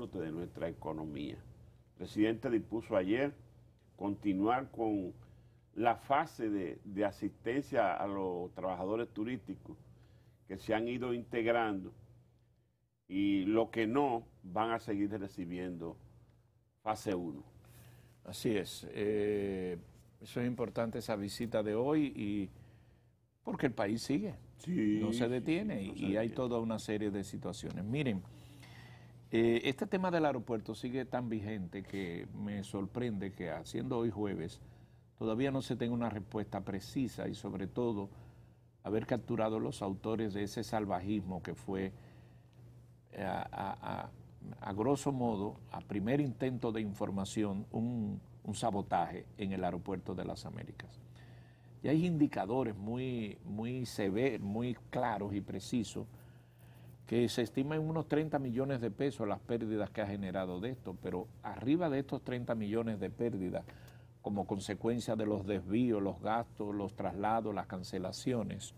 de nuestra economía. El presidente dispuso ayer continuar con la fase de, asistencia a los trabajadores turísticos que se han ido integrando y lo que no van a seguir recibiendo fase 1. Así es. Eh, eso es importante, esa visita de hoy, y porque el país sigue. no se detiene y hay toda una serie de situaciones. Miren. Eh, este tema del aeropuerto sigue tan vigente que me sorprende que haciendo hoy jueves todavía no se tenga una respuesta precisa y sobre todo haber capturado los autores de ese salvajismo que fue eh, a, grosso modo, a primer intento de información, un, sabotaje en el aeropuerto de las Américas. Y hay indicadores muy, muy severos, muy claros y precisos que se estima en unos 30 millones de pesos las pérdidas que ha generado de esto, pero arriba de estos 30 millones de pérdidas, como consecuencia de los desvíos, los gastos, los traslados, las cancelaciones,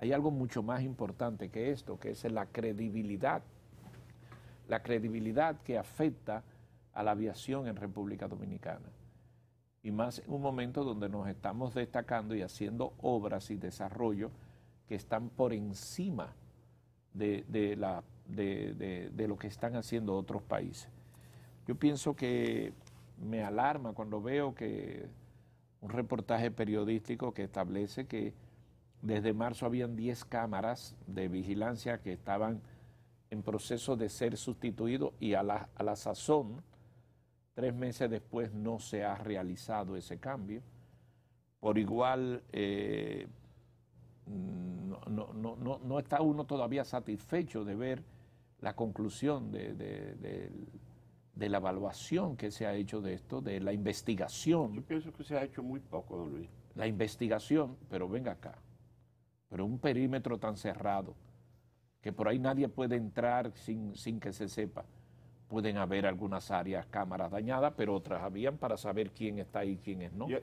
hay algo mucho más importante que esto, que es la credibilidad, la credibilidad que afecta a la aviación en República Dominicana. Y más en un momento donde nos estamos destacando y haciendo obras y desarrollo que están por encima de de, la, de, lo que están haciendo otros países. Yo pienso que me alarma cuando veo que un reportaje periodístico que establece que desde marzo habían 10 cámaras de vigilancia que estaban en proceso de ser sustituidos y a la, sazón, tres meses después no se ha realizado ese cambio. Por igual, eh, Mm, no, no, no, está uno todavía satisfecho de ver la conclusión de, la evaluación que se ha hecho de esto, de la investigación. Yo pienso que se ha hecho muy poco, don Luis. La investigación, pero venga acá, pero un perímetro tan cerrado, que por ahí nadie puede entrar sin, que se sepa. Pueden haber algunas áreas, cámaras dañadas, pero otras habían para saber quién está ahí y quién es no. Yo,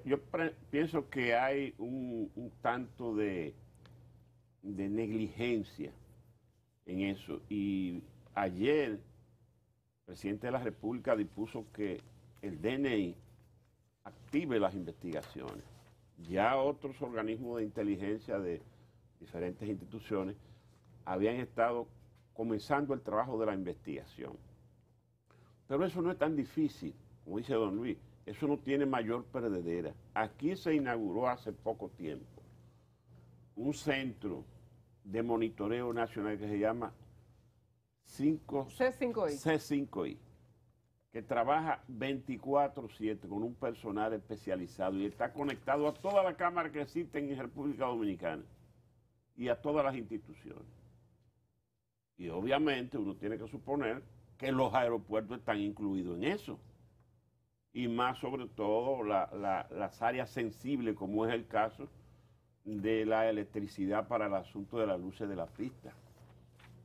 pienso que hay un tanto de de negligencia en eso. Y ayer el presidente de la República dispuso que el DNI active las investigaciones. Ya otros organismos de inteligencia de diferentes instituciones habían estado comenzando el trabajo de la investigación. Pero eso no es tan difícil, como dice don Luis, eso no tiene mayor perdedera. Aquí se inauguró hace poco tiempo un centro de monitoreo nacional que se llama C5I. que trabaja 24/7 con un personal especializado y está conectado a toda la cámara que existen en República Dominicana y a todas las instituciones. Y obviamente uno tiene que suponer que los aeropuertos están incluidos en eso. Y más sobre todo las áreas sensibles, como es el caso de la electricidad para el asunto de las luces de la pista.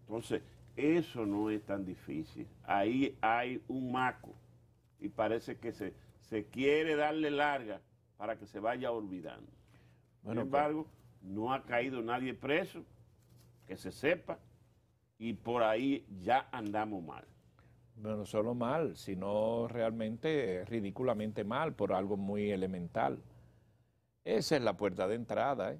Entonces, eso no es tan difícil. Ahí hay un maco y parece que se, quiere darle larga para que se vaya olvidando. Sin embargo, no ha caído nadie preso, que se sepa, y por ahí ya andamos mal. no solo mal, sino realmente ridículamente mal por algo muy elemental. Esa es la puerta de entrada. ¿eh?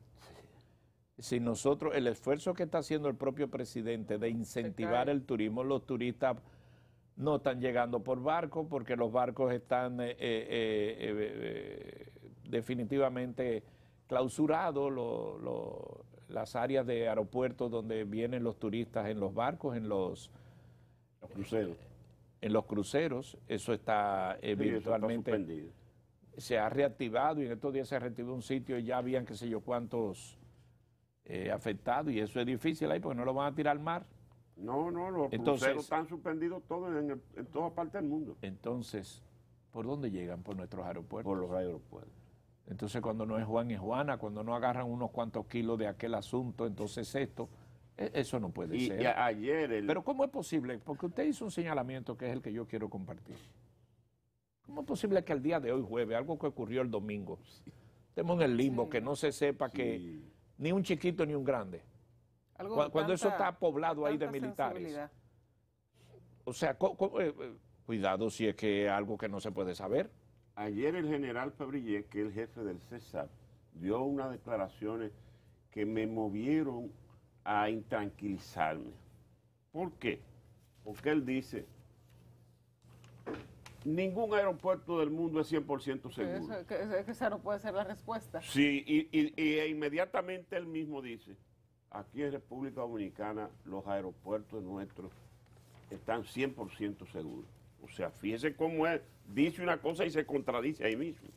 Si nosotros, el esfuerzo que está haciendo el propio presidente de incentivar el turismo, los turistas no están llegando por barco porque los barcos están eh, eh, definitivamente clausurados, las áreas de aeropuertos donde vienen los turistas en los barcos, en los, cruceros. En los cruceros, eso está virtualmente se ha reactivado y en estos días se reactivó un sitio y ya habían qué sé yo cuántos eh, afectados y eso es difícil ahí porque no lo van a tirar al mar. No, no, los entonces, cruceros están suspendidos todos en, toda parte del mundo. Entonces, ¿por dónde llegan? Por nuestros aeropuertos. Por los aeropuertos. Entonces, cuando no es Juan y Juana, cuando no agarran unos cuantos kilos de aquel asunto, entonces esto, e, eso no puede ser. Pero ¿cómo es posible? Porque usted hizo un señalamiento que es el que yo quiero compartir. ¿Cómo es posible que al día de hoy jueves, algo que ocurrió el domingo, estemos en el limbo, que no se sepa que ni un chiquito ni un grande? cuando, eso está poblado ahí de militares. O sea, eh, eh, cuidado si es que algo que no se puede saber. Ayer el general Fabrillé, que es el jefe del césar dio unas declaraciones que me movieron a intranquilizarme. ¿Por qué? Porque él dice, ningún aeropuerto del mundo es 100% seguro. Eso, que, esa no puede ser la respuesta. Sí, y, e inmediatamente él mismo dice, aquí en República Dominicana los aeropuertos nuestros están 100% seguros. O sea, fíjese cómo él dice una cosa y se contradice ahí mismo.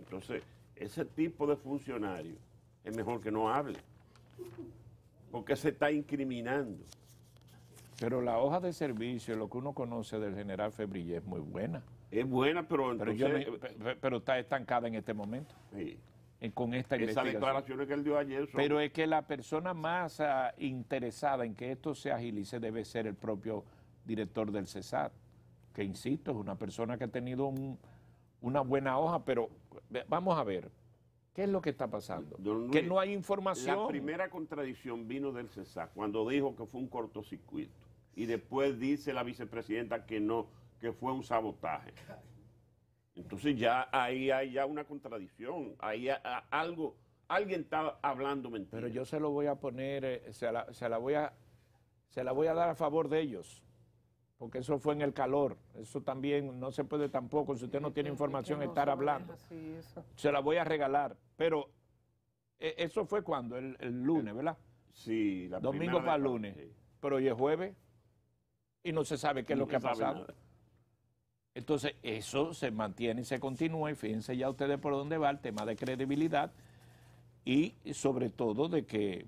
Entonces, ese tipo de funcionario es mejor que no hable, porque se está incriminando. Pero la hoja de servicio, lo que uno conoce del general Febrillé es muy buena. Es buena, pero entonces... Pero, está estancada en este momento. Sí. Eh, con esta Esas declaraciones que él dio ayer Pero es que la persona más ah, interesada en que esto se agilice debe ser el propio director del CESAT, que insisto, es una persona que ha tenido una buena hoja, pero vamos a ver, ¿Qué es lo que está pasando? que no hay información. La primera contradicción vino del CESAT cuando dijo que fue un cortocircuito y después dice la vicepresidenta que no, que fue un sabotaje. Entonces ya ahí hay ya una contradicción, ahí algo, alguien está hablando mentira. Pero yo se lo voy a poner, eh, se, la, voy a, se la voy a dar a favor de ellos, porque eso fue en el calor, eso también no se puede tampoco, si usted no tiene información, estar hablando. Se la voy a regalar, pero eh, eso fue cuando, el, lunes, ¿verdad? Sí, la Domingo para el lunes. Pero hoy es jueves y no se sabe qué es lo que ha pasado. Entonces, eso se mantiene y se continúa, y fíjense ya ustedes por dónde va el tema de credibilidad y sobre todo de que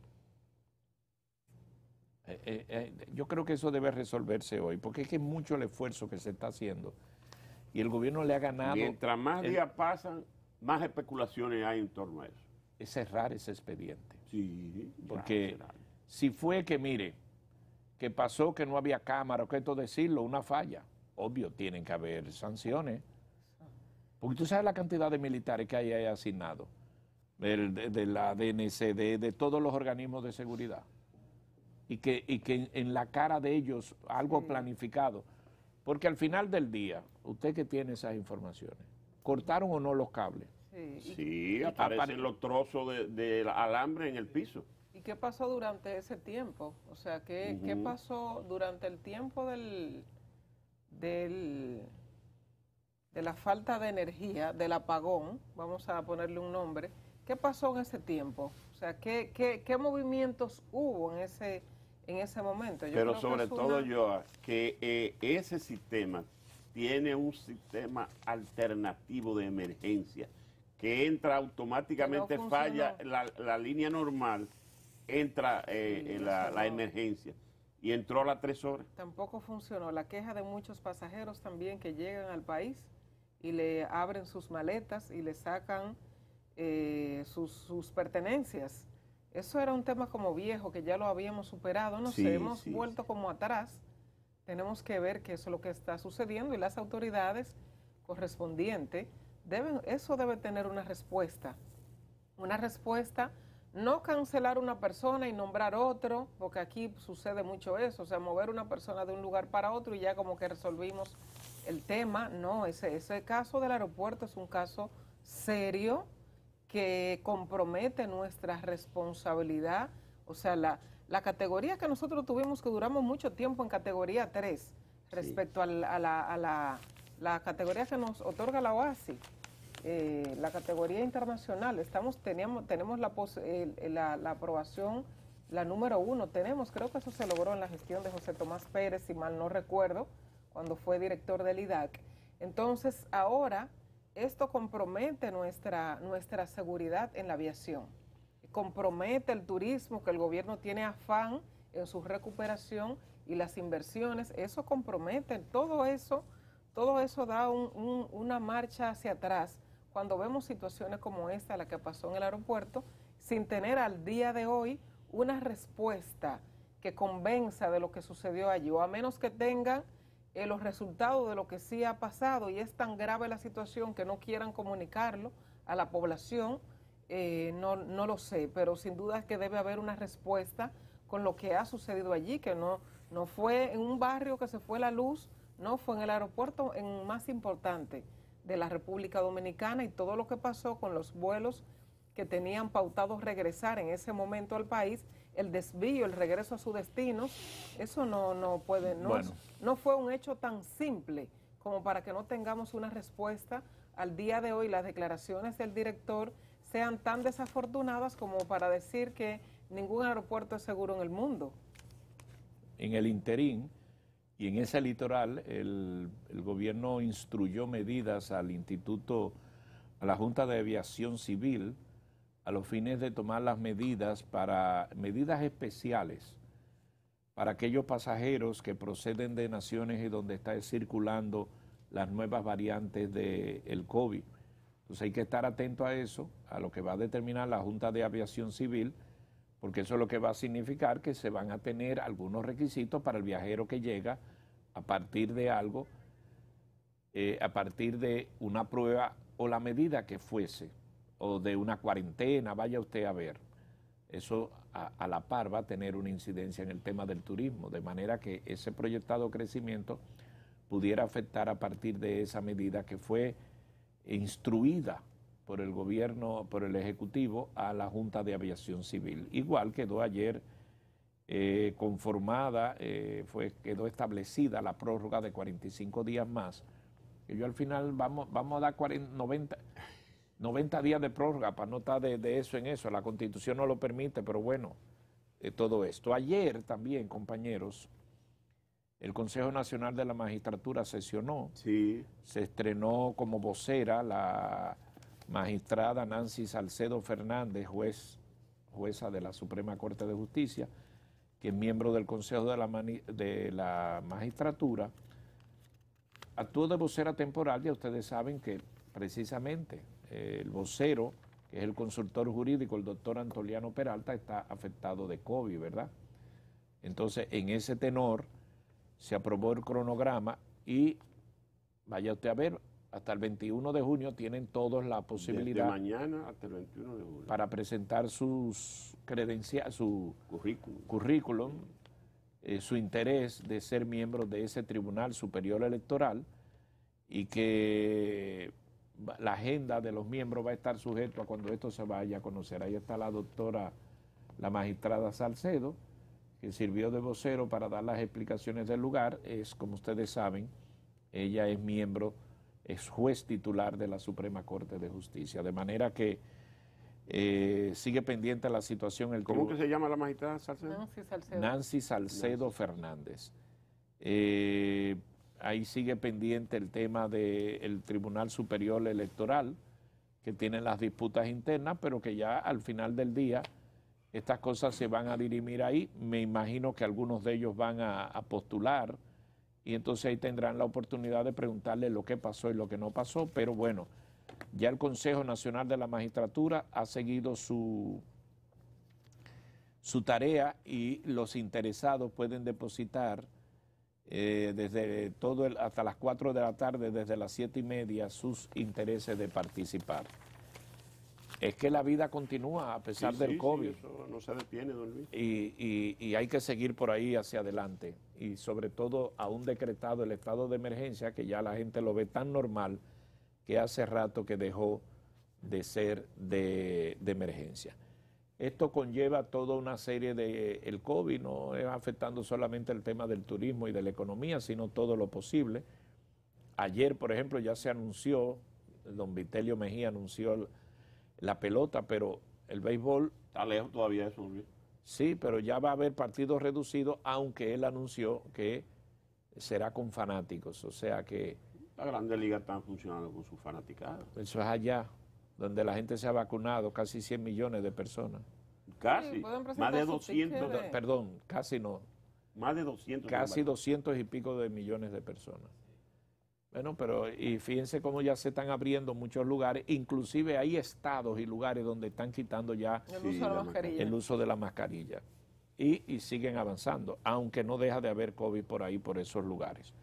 eh, eh, eh, yo creo que eso debe resolverse hoy, porque es que es mucho el esfuerzo que se está haciendo y el gobierno le ha ganado. Mientras más días pasan, más especulaciones hay en torno a eso. Es cerrar ese expediente. Sí, porque si fue que, mire, que pasó que no había cámara, que esto decirlo, una falla. Obvio, tienen que haber sanciones. Porque tú sabes la cantidad de militares que hay ahí asignados, de, la DNCD, de, todos los organismos de seguridad. Y que, en, la cara de ellos algo planificado. Porque al final del día, usted que tiene esas informaciones, ¿cortaron o no los cables? Sí, aparecen los trozos de alambre en el piso. ¿Y qué pasó durante ese tiempo? O sea, ¿qué, pasó durante el tiempo del, del, de la falta de energía, del apagón, vamos a ponerle un nombre? ¿Qué pasó en ese tiempo? O sea, ¿qué, qué, movimientos hubo en ese, en ese momento? Pero sobre todo, Joa, yo, que eh, ese sistema tiene un sistema alternativo de emergencia que entra automáticamente, falla la línea normal entra eh, la, emergencia. Y entró a las tres horas. Tampoco funcionó. La queja de muchos pasajeros también que llegan al país y le abren sus maletas y le sacan eh, sus, pertenencias. Eso era un tema como viejo, que ya lo habíamos superado, no hemos vuelto como atrás. Tenemos que ver qué es lo que está sucediendo y las autoridades correspondientes deben, eso debe tener una respuesta. Una respuesta no cancelar una persona y nombrar otro, porque aquí sucede mucho eso, o sea, mover una persona de un lugar para otro y ya como que resolvimos el tema, no, ese, ese caso del aeropuerto es un caso serio que compromete nuestra responsabilidad, o sea, la, la categoría que nosotros tuvimos que duramos mucho tiempo en categoría 3 respecto a, la, a, la, la categoría que nos otorga la OASI eh, la categoría internacional. Estamos, teníamos, tenemos la, la, aprobación, la número uno tenemos, creo que eso se logró en la gestión de José Tomás Pérez, si mal no recuerdo, cuando fue director del IDAC. Entonces, ahora esto compromete nuestra, nuestra seguridad en la aviación, compromete el turismo, que el gobierno tiene afán en su recuperación y las inversiones, eso compromete todo eso todo eso da una marcha hacia atrás cuando vemos situaciones como esta, la que pasó en el aeropuerto, sin tener al día de hoy una respuesta que convenza de lo que sucedió allí, o a menos que tengan eh, los resultados de lo que sí ha pasado y es tan grave la situación que no quieran comunicarlo a la población, eh, no, lo sé, pero sin duda que debe haber una respuesta con lo que ha sucedido allí, que no, no fue en un barrio que se fue la luz, no fue en el aeropuerto en más importante de la República Dominicana y todo lo que pasó con los vuelos que tenían pautado regresar en ese momento al país, el desvío, el regreso a su destino, eso no, no puede, no, no fue un hecho tan simple como para que no tengamos una respuesta al día de hoy. Las declaraciones del director sean tan desafortunadas como para decir que ningún aeropuerto es seguro en el mundo. En el interín, y en ese litoral el, gobierno instruyó medidas al Instituto, a la Junta de Aviación Civil, a los fines de tomar las medidas para medidas especiales para aquellos pasajeros que proceden de naciones y donde está circulando las nuevas variantes del COVID. Entonces hay que estar atento a eso, a lo que va a determinar la Junta de Aviación Civil porque eso es lo que va a significar que se van a tener algunos requisitos para el viajero que llega a partir de algo, eh, a partir de una prueba o la medida que fuese, o de una cuarentena, vaya usted a ver. Eso a la par va a tener una incidencia en el tema del turismo, de manera que ese proyectado crecimiento pudiera afectar a partir de esa medida que fue instruida por el gobierno, por el Ejecutivo, a la Junta de Aviación Civil. Igual quedó ayer eh, conformada, eh, fue, quedó establecida la prórroga de 45 días más. Que yo al final vamos, vamos a dar 90, días de prórroga para no de, eso en eso. La constitución no lo permite, pero bueno, de eh, todo esto. Ayer también, compañeros, el Consejo Nacional de la Magistratura sesionó. Se estrenó como vocera la magistrada Nancy Salcedo Fernández, juez, jueza de la Suprema Corte de Justicia, que es miembro del Consejo de la, Magistratura, actuó de vocera temporal, ya ustedes saben que precisamente eh, el vocero, que es el consultor jurídico, el doctor Antoliano Peralta, está afectado de COVID, ¿verdad? Entonces, en ese tenor, se aprobó el cronograma y vaya usted a ver, hasta el 21 de junio tienen todos la posibilidad. mañana hasta el 21 de junio. Para presentar sus credenciales, su currículum, eh, su interés de ser miembro de ese Tribunal Superior Electoral y que la agenda de los miembros va a estar sujeto a cuando esto se vaya a conocer. Ahí está la doctora, la magistrada Salcedo, que sirvió de vocero para dar las explicaciones del lugar. Es, como ustedes saben, ella es miembro es juez titular de la Suprema Corte de Justicia. De manera que eh, sigue pendiente la situación. El ¿Cómo que se llama la magistrada Salcedo? Nancy Salcedo, Fernández. Eh, ahí sigue pendiente el tema del Tribunal Superior Electoral, que tiene las disputas internas, pero que ya al final del día estas cosas se van a dirimir ahí. Me imagino que algunos de ellos van a postular y entonces ahí tendrán la oportunidad de preguntarle lo que pasó y lo que no pasó, pero bueno, ya el Consejo Nacional de la Magistratura ha seguido su, su tarea y los interesados pueden depositar eh, desde todo el, hasta las 4 de la tarde, desde las 7 y media, sus intereses de participar es que la vida continúa a pesar del COVID. no se detiene, don Luis. Y, hay que seguir por ahí hacia adelante. Y sobre todo, aún decretado el estado de emergencia, que ya la gente lo ve tan normal, que hace rato que dejó de ser de, de emergencia. Esto conlleva toda una serie de... El COVID no es afectando solamente el tema del turismo y de la economía, sino todo lo posible. Ayer, por ejemplo, ya se anunció, don Vitelio Mejía anunció la pelota, pero el béisbol... Está lejos todavía eso, Luis. Sí, pero ya va a haber partidos reducidos, aunque él anunció que será con fanáticos. O sea que. La Grande Liga está funcionando con sus fanaticados. Eso es allá, donde la gente se ha vacunado, casi 100 millones de personas. Casi. Más de 200. Perdón, casi no. Más de 200. Casi 200 y pico de millones de personas. Bueno, pero y fíjense cómo ya se están abriendo muchos lugares, inclusive hay estados y lugares donde están quitando ya el, uso, de la mascarilla. Y, siguen avanzando, aunque no deja de haber COVID por ahí, por esos lugares.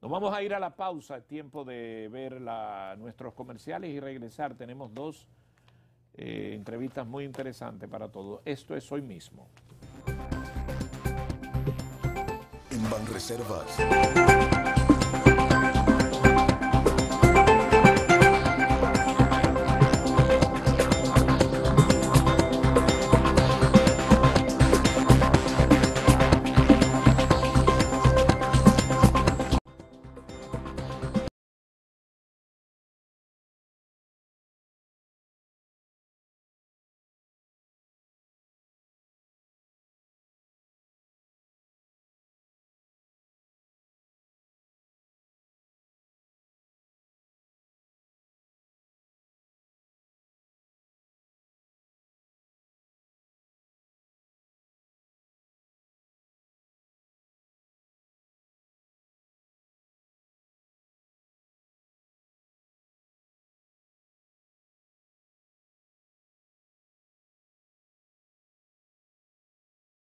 Nos vamos a ir a la pausa, tiempo de ver nuestros comerciales y regresar. Tenemos dos eh, entrevistas muy interesantes para todos. Esto es hoy mismo. En Banreservas